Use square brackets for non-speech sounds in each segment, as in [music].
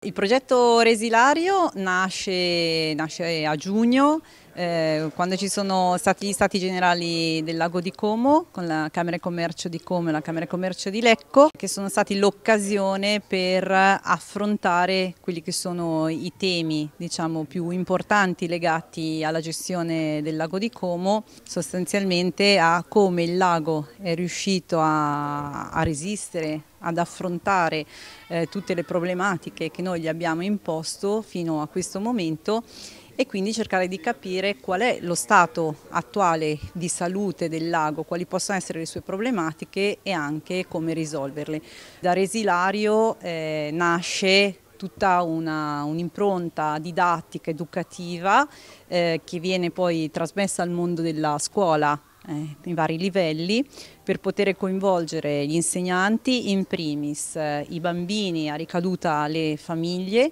Il progetto Resilario nasce, nasce a giugno eh, quando ci sono stati gli stati generali del lago di Como, con la Camera di Commercio di Como e la Camera di Commercio di Lecco, che sono stati l'occasione per affrontare quelli che sono i temi diciamo, più importanti legati alla gestione del lago di Como, sostanzialmente a come il lago è riuscito a, a resistere ad affrontare eh, tutte le problematiche che noi gli abbiamo imposto fino a questo momento e quindi cercare di capire qual è lo stato attuale di salute del lago, quali possono essere le sue problematiche e anche come risolverle. Da Resilario eh, nasce tutta un'impronta didattica, educativa eh, che viene poi trasmessa al mondo della scuola eh, in vari livelli per poter coinvolgere gli insegnanti in primis, eh, i bambini a ricaduta le famiglie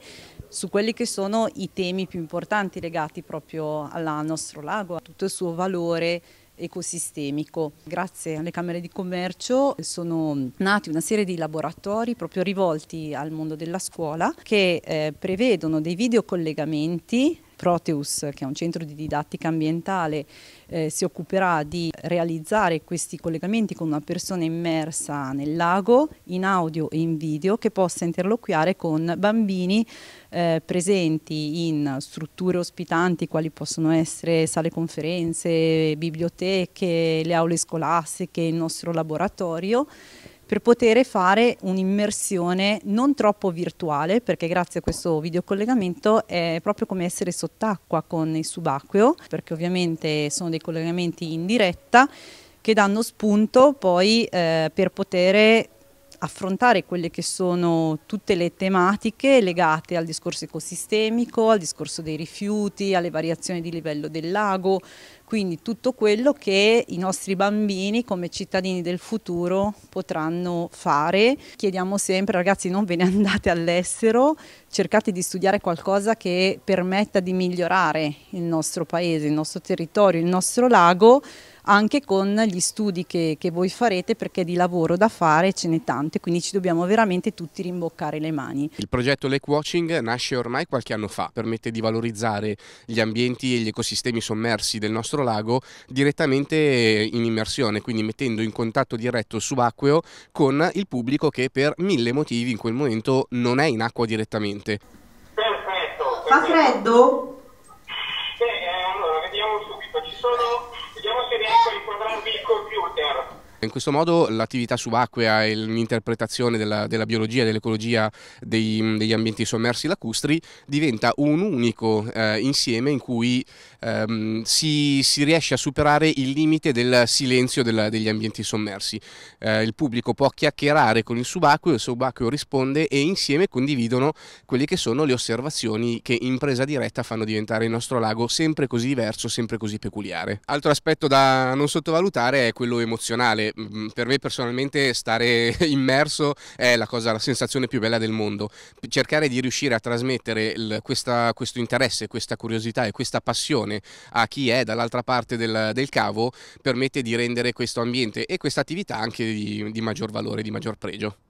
su quelli che sono i temi più importanti legati proprio al nostro lago, a tutto il suo valore ecosistemico. Grazie alle Camere di Commercio sono nati una serie di laboratori proprio rivolti al mondo della scuola che eh, prevedono dei videocollegamenti Proteus, che è un centro di didattica ambientale, eh, si occuperà di realizzare questi collegamenti con una persona immersa nel lago, in audio e in video, che possa interloquiare con bambini eh, presenti in strutture ospitanti, quali possono essere sale conferenze, biblioteche, le aule scolastiche, il nostro laboratorio per poter fare un'immersione non troppo virtuale, perché grazie a questo videocollegamento è proprio come essere sott'acqua con il subacqueo, perché ovviamente sono dei collegamenti in diretta che danno spunto poi eh, per poter affrontare quelle che sono tutte le tematiche legate al discorso ecosistemico, al discorso dei rifiuti, alle variazioni di livello del lago, quindi tutto quello che i nostri bambini come cittadini del futuro potranno fare. Chiediamo sempre ragazzi non ve ne [laughs] andate all'estero, cercate di studiare qualcosa che permetta di migliorare il nostro paese, il nostro territorio, il nostro lago anche con gli studi che, che voi farete perché di lavoro da fare ce n'è tante, quindi ci dobbiamo veramente tutti rimboccare le mani. Il progetto Lake Watching nasce ormai qualche anno fa, permette di valorizzare gli ambienti e gli ecosistemi sommersi del nostro lago direttamente in immersione, quindi mettendo in contatto diretto subacqueo con il pubblico che per mille motivi in quel momento non è in acqua direttamente. Perfetto. Fa freddo? Bene, eh, allora vediamo subito, ci sono Vediamo se riesco a ricordarvi il in questo modo l'attività subacquea e l'interpretazione della, della biologia e dell'ecologia dei, degli ambienti sommersi lacustri diventa un unico eh, insieme in cui ehm, si, si, riesce a superare il limite del silenzio della, degli ambienti sommersi. Eh, il pubblico può chiacchierare con il subacqueo, il subacqueo risponde e insieme condividono quelle che sono le osservazioni che in presa diretta fanno diventare il nostro lago sempre così diverso, sempre così peculiare. Altro aspetto da non sottovalutare è quello emozionale per me personalmente stare [laughs] immerso è la, cosa, la sensazione più bella del mondo. Cercare di riuscire a trasmettere il, questa, questo interesse, questa curiosità e questa passione a chi è dall'altra parte del, del, cavo permette di rendere questo ambiente e questa attività anche di, di maggior valore, di maggior pregio.